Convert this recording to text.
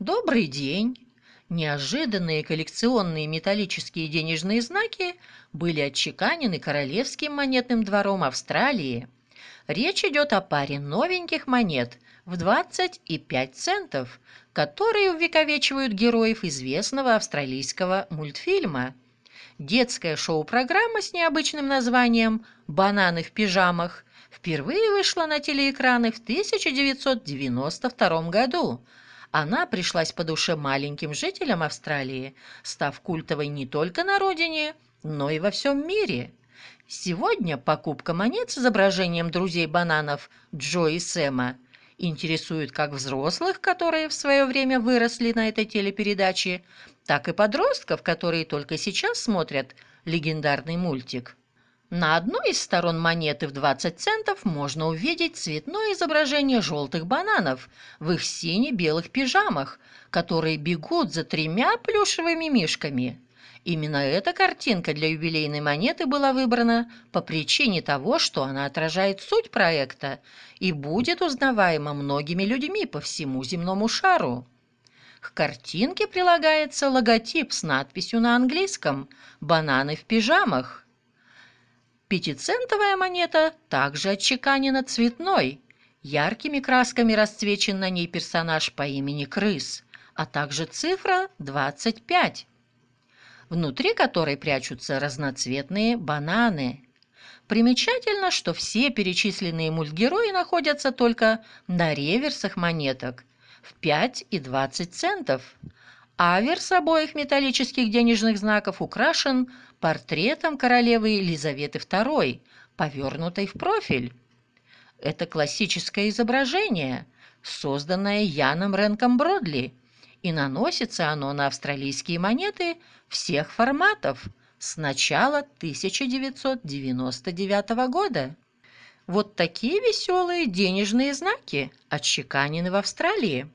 «Добрый день!» Неожиданные коллекционные металлические денежные знаки были отчеканены Королевским монетным двором Австралии. Речь идет о паре новеньких монет в 20 и 5 центов, которые увековечивают героев известного австралийского мультфильма. Детская шоу-программа с необычным названием «Бананы в пижамах» впервые вышла на телеэкраны в 1992 году, она пришлась по душе маленьким жителям Австралии, став культовой не только на родине, но и во всем мире. Сегодня покупка монет с изображением друзей бананов Джо и Сэма интересует как взрослых, которые в свое время выросли на этой телепередаче, так и подростков, которые только сейчас смотрят легендарный мультик. На одной из сторон монеты в 20 центов можно увидеть цветное изображение желтых бананов в их сине-белых пижамах, которые бегут за тремя плюшевыми мишками. Именно эта картинка для юбилейной монеты была выбрана по причине того, что она отражает суть проекта и будет узнаваема многими людьми по всему земному шару. К картинке прилагается логотип с надписью на английском «Бананы в пижамах». Пятицентовая монета также отчеканена цветной. Яркими красками расцвечен на ней персонаж по имени Крыс, а также цифра 25, внутри которой прячутся разноцветные бананы. Примечательно, что все перечисленные мультгерои находятся только на реверсах монеток в 5 и 20 центов, Аверс обоих металлических денежных знаков украшен портретом королевы Елизаветы II, повернутой в профиль. Это классическое изображение, созданное Яном Ренком Бродли, и наносится оно на австралийские монеты всех форматов с начала 1999 года. Вот такие веселые денежные знаки отчеканены в Австралии.